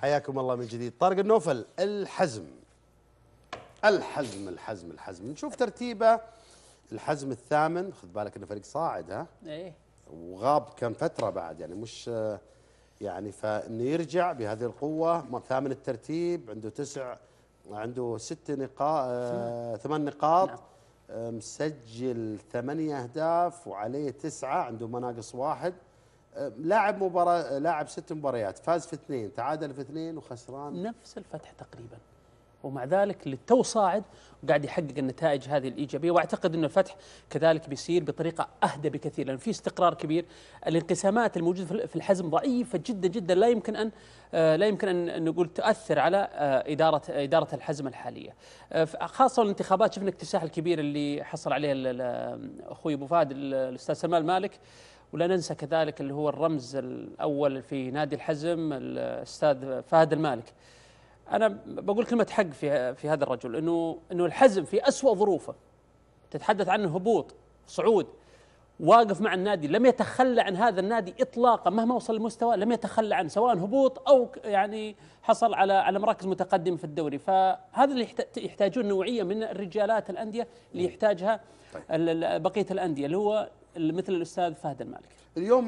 حياكم الله من جديد طارق النوفل الحزم الحزم الحزم الحزم نشوف ترتيبه الحزم الثامن خذ بالك انه فريق صاعد ها ايه وغاب كم فتره بعد يعني مش يعني فانه يرجع بهذه القوه ثامن الترتيب عنده تسع عنده ست نقاط آه ثمان نقاط نعم. مسجل ثمانية أهداف وعليه تسعة عنده مناقص واحد لاعب مباراه لاعب ست مباريات فاز في اثنين تعادل في اثنين وخسران نفس الفتح تقريبا ومع ذلك للتو صاعد وقاعد يحقق النتائج هذه الايجابيه واعتقد ان الفتح كذلك بيصير بطريقه اهدى بكثير لان في استقرار كبير الانقسامات الموجوده في الحزم ضعيفه جدا جدا لا يمكن ان آه، لا يمكن ان نقول تؤثر على آه، اداره اداره الحزم الحاليه آه، خاصه الانتخابات شفنا الاكتساح الكبير اللي حصل عليه اخوي ابو فهد الاستاذ سلمان مالك ولا ننسى كذلك اللي هو الرمز الاول في نادي الحزم الاستاذ فهد المالك انا بقول كلمه حق في في هذا الرجل انه انه الحزم في أسوأ ظروفه تتحدث عن هبوط صعود واقف مع النادي لم يتخلى عن هذا النادي اطلاقا مهما وصل المستوى لم يتخلى عن سواء هبوط او يعني حصل على على مراكز متقدمه في الدوري فهذا اللي يحتاجون نوعيه من الرجالات الانديه اللي يحتاجها طيب. بقيه الانديه اللي هو مثل الاستاذ فهد المالك اليوم